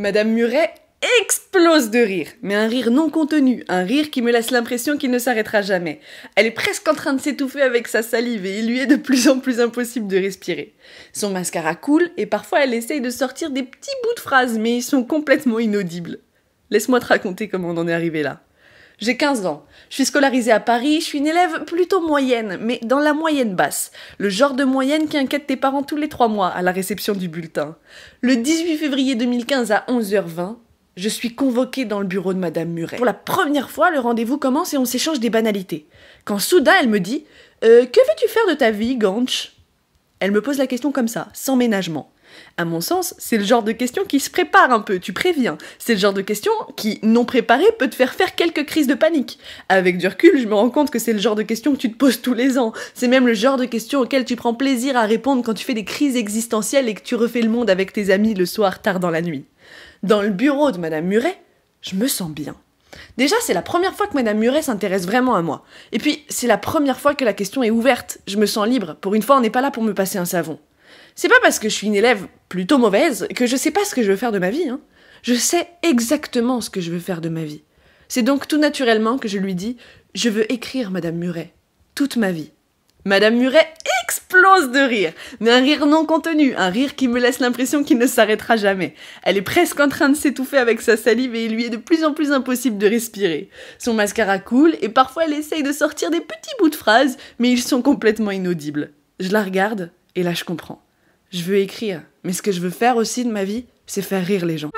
Madame Muret explose de rire, mais un rire non contenu, un rire qui me laisse l'impression qu'il ne s'arrêtera jamais. Elle est presque en train de s'étouffer avec sa salive et il lui est de plus en plus impossible de respirer. Son mascara coule et parfois elle essaye de sortir des petits bouts de phrases, mais ils sont complètement inaudibles. Laisse-moi te raconter comment on en est arrivé là. J'ai 15 ans. Je suis scolarisée à Paris, je suis une élève plutôt moyenne, mais dans la moyenne basse. Le genre de moyenne qui inquiète tes parents tous les trois mois à la réception du bulletin. Le 18 février 2015 à 11h20, je suis convoquée dans le bureau de Madame Muret. Pour la première fois, le rendez-vous commence et on s'échange des banalités. Quand soudain, elle me dit euh, Que veux-tu faire de ta vie, Ganch ?» Elle me pose la question comme ça, sans ménagement. À mon sens, c'est le genre de question qui se prépare un peu, tu préviens. C'est le genre de question qui, non préparée, peut te faire faire quelques crises de panique. Avec du recul, je me rends compte que c'est le genre de question que tu te poses tous les ans. C'est même le genre de question auquel tu prends plaisir à répondre quand tu fais des crises existentielles et que tu refais le monde avec tes amis le soir tard dans la nuit. Dans le bureau de Madame Muret, je me sens bien. Déjà, c'est la première fois que Madame Muret s'intéresse vraiment à moi. Et puis, c'est la première fois que la question est ouverte. Je me sens libre. Pour une fois, on n'est pas là pour me passer un savon. C'est pas parce que je suis une élève plutôt mauvaise que je sais pas ce que je veux faire de ma vie. Hein. Je sais exactement ce que je veux faire de ma vie. C'est donc tout naturellement que je lui dis Je veux écrire Madame Muret, toute ma vie. Madame Muret explose de rire, mais un rire non contenu, un rire qui me laisse l'impression qu'il ne s'arrêtera jamais. Elle est presque en train de s'étouffer avec sa salive et il lui est de plus en plus impossible de respirer. Son mascara coule et parfois elle essaye de sortir des petits bouts de phrases, mais ils sont complètement inaudibles. Je la regarde, et là, je comprends. Je veux écrire, mais ce que je veux faire aussi de ma vie, c'est faire rire les gens.